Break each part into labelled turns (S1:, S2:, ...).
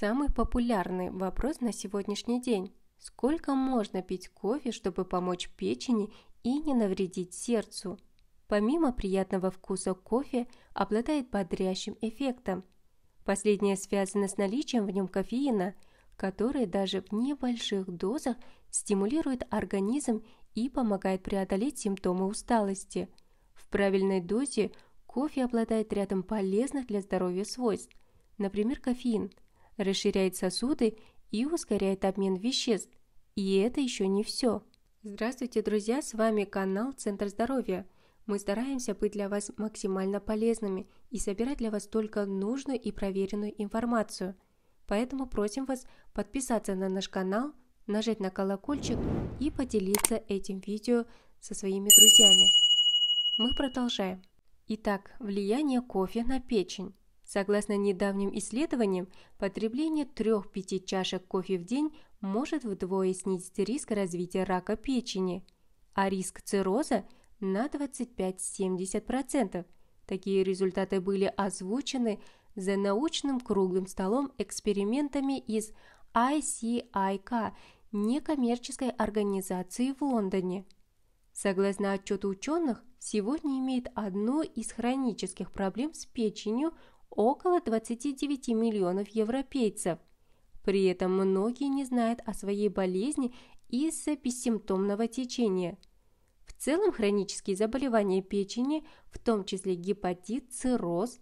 S1: Самый популярный вопрос на сегодняшний день. Сколько можно пить кофе, чтобы помочь печени и не навредить сердцу? Помимо приятного вкуса кофе, обладает бодрящим эффектом. Последнее связано с наличием в нем кофеина, который даже в небольших дозах стимулирует организм и помогает преодолеть симптомы усталости. В правильной дозе кофе обладает рядом полезных для здоровья свойств, например, кофеин – расширяет сосуды и ускоряет обмен веществ. И это еще не все. Здравствуйте, друзья, с вами канал Центр здоровья. Мы стараемся быть для вас максимально полезными и собирать для вас только нужную и проверенную информацию. Поэтому просим вас подписаться на наш канал, нажать на колокольчик и поделиться этим видео со своими друзьями. Мы продолжаем. Итак, влияние кофе на печень. Согласно недавним исследованиям, потребление 3-5 чашек кофе в день может вдвое снизить риск развития рака печени, а риск цирроза на 25-70%. Такие результаты были озвучены за научным круглым столом экспериментами из ICIK, некоммерческой организации в Лондоне. Согласно отчету ученых, сегодня имеет одну из хронических проблем с печенью около 29 миллионов европейцев. При этом многие не знают о своей болезни из-за бессимптомного течения. В целом хронические заболевания печени, в том числе гепатит, цирроз,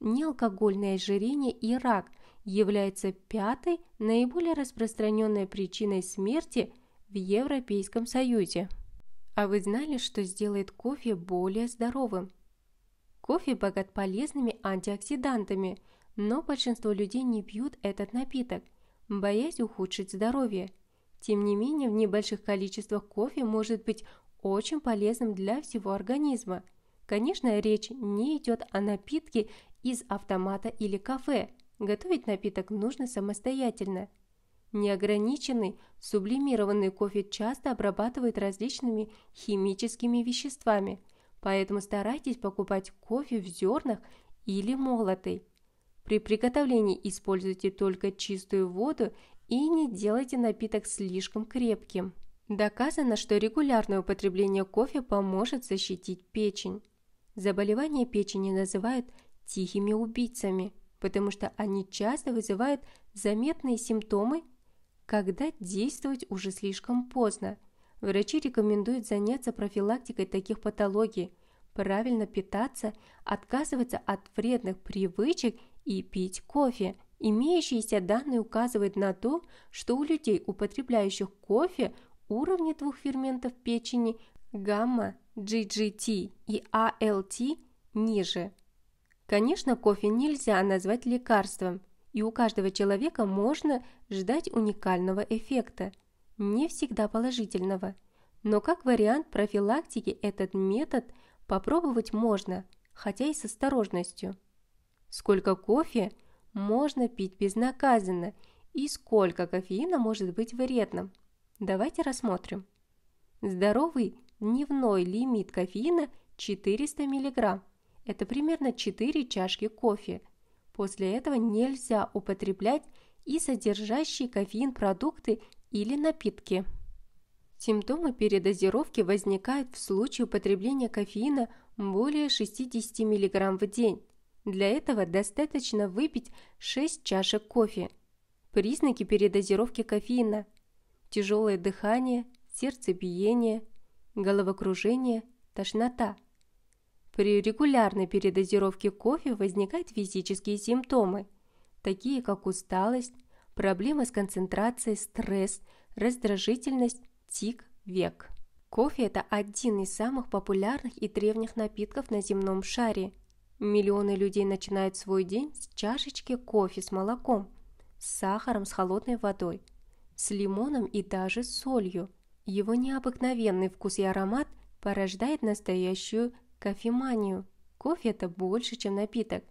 S1: неалкогольное ожирение и рак, являются пятой наиболее распространенной причиной смерти в Европейском Союзе. А вы знали, что сделает кофе более здоровым? Кофе богат полезными антиоксидантами, но большинство людей не пьют этот напиток, боясь ухудшить здоровье. Тем не менее, в небольших количествах кофе может быть очень полезным для всего организма. Конечно, речь не идет о напитке из автомата или кафе. Готовить напиток нужно самостоятельно. Неограниченный, сублимированный кофе часто обрабатывают различными химическими веществами – поэтому старайтесь покупать кофе в зернах или молотый. При приготовлении используйте только чистую воду и не делайте напиток слишком крепким. Доказано, что регулярное употребление кофе поможет защитить печень. Заболевания печени называют тихими убийцами, потому что они часто вызывают заметные симптомы, когда действовать уже слишком поздно – Врачи рекомендуют заняться профилактикой таких патологий, правильно питаться, отказываться от вредных привычек и пить кофе. Имеющиеся данные указывают на то, что у людей, употребляющих кофе, уровни двух ферментов печени гамма, GGT и ALT а ниже. Конечно, кофе нельзя назвать лекарством, и у каждого человека можно ждать уникального эффекта не всегда положительного. Но как вариант профилактики этот метод попробовать можно, хотя и с осторожностью. Сколько кофе можно пить безнаказанно и сколько кофеина может быть вредным? Давайте рассмотрим. Здоровый дневной лимит кофеина 400 мг. Это примерно 4 чашки кофе. После этого нельзя употреблять и содержащие кофеин продукты или напитки. Симптомы передозировки возникают в случае употребления кофеина более 60 мг в день. Для этого достаточно выпить 6 чашек кофе. Признаки передозировки кофеина – тяжелое дыхание, сердцебиение, головокружение, тошнота. При регулярной передозировке кофе возникают физические симптомы, такие как усталость, проблемы с концентрацией, стресс, раздражительность, тик, век. Кофе – это один из самых популярных и древних напитков на земном шаре. Миллионы людей начинают свой день с чашечки кофе с молоком, с сахаром, с холодной водой, с лимоном и даже с солью. Его необыкновенный вкус и аромат порождает настоящую кофеманию. Кофе – это больше, чем напиток.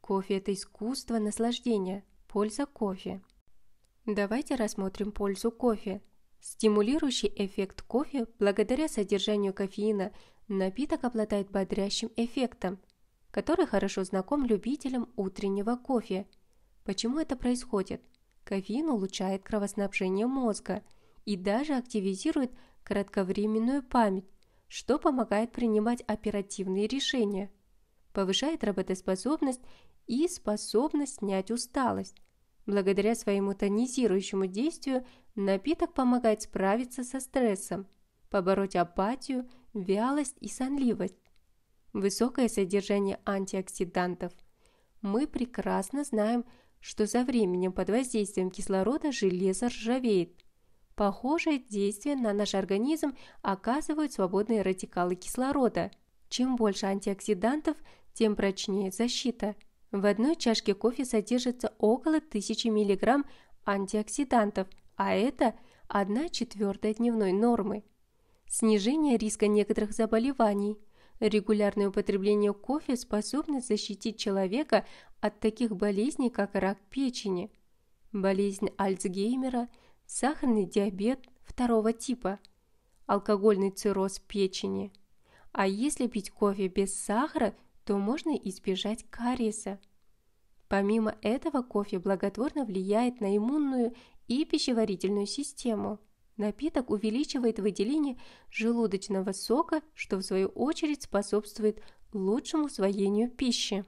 S1: Кофе – это искусство наслаждения. Польза кофе. Давайте рассмотрим пользу кофе. Стимулирующий эффект кофе благодаря содержанию кофеина напиток обладает бодрящим эффектом, который хорошо знаком любителям утреннего кофе. Почему это происходит? Кофеин улучшает кровоснабжение мозга и даже активизирует кратковременную память, что помогает принимать оперативные решения, повышает работоспособность и способность снять усталость. Благодаря своему тонизирующему действию напиток помогает справиться со стрессом, побороть апатию, вялость и сонливость. Высокое содержание антиоксидантов. Мы прекрасно знаем, что со временем под воздействием кислорода железо ржавеет. Похожее действие на наш организм оказывают свободные радикалы кислорода. Чем больше антиоксидантов, тем прочнее защита – в одной чашке кофе содержится около 1000 мг антиоксидантов, а это 1 четвертая дневной нормы. Снижение риска некоторых заболеваний. Регулярное употребление кофе способно защитить человека от таких болезней, как рак печени, болезнь Альцгеймера, сахарный диабет второго типа, алкогольный цирроз печени. А если пить кофе без сахара, то можно избежать кариеса. Помимо этого, кофе благотворно влияет на иммунную и пищеварительную систему. Напиток увеличивает выделение желудочного сока, что в свою очередь способствует лучшему усвоению пищи.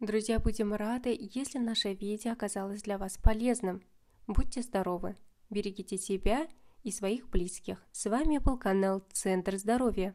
S1: Друзья, будем рады, если наше видео оказалось для вас полезным. Будьте здоровы, берегите себя и своих близких. С вами был канал Центр здоровья.